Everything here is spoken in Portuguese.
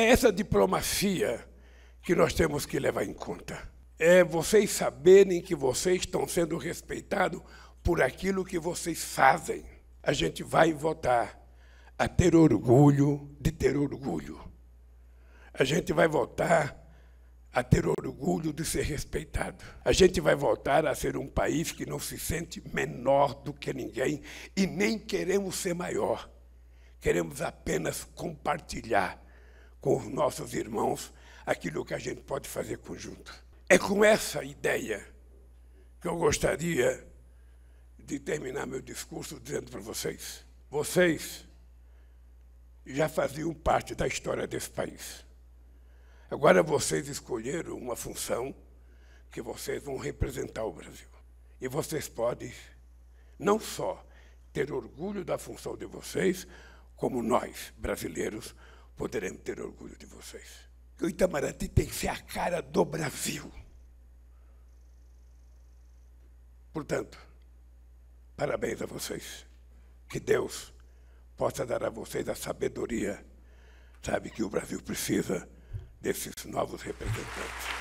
É essa diplomacia que nós temos que levar em conta. É vocês saberem que vocês estão sendo respeitados por aquilo que vocês fazem. A gente vai voltar a ter orgulho de ter orgulho. A gente vai voltar a ter orgulho de ser respeitado. A gente vai voltar a ser um país que não se sente menor do que ninguém e nem queremos ser maior. Queremos apenas compartilhar com os nossos irmãos aquilo que a gente pode fazer conjunto. É com essa ideia que eu gostaria de terminar meu discurso dizendo para vocês: vocês já faziam parte da história desse país. Agora vocês escolheram uma função que vocês vão representar o Brasil. E vocês podem não só ter orgulho da função de vocês, como nós, brasileiros, poderemos ter orgulho de vocês. o Itamaraty tem que ser a cara do Brasil. Portanto, parabéns a vocês. Que Deus possa dar a vocês a sabedoria, sabe, que o Brasil precisa desses novos representantes.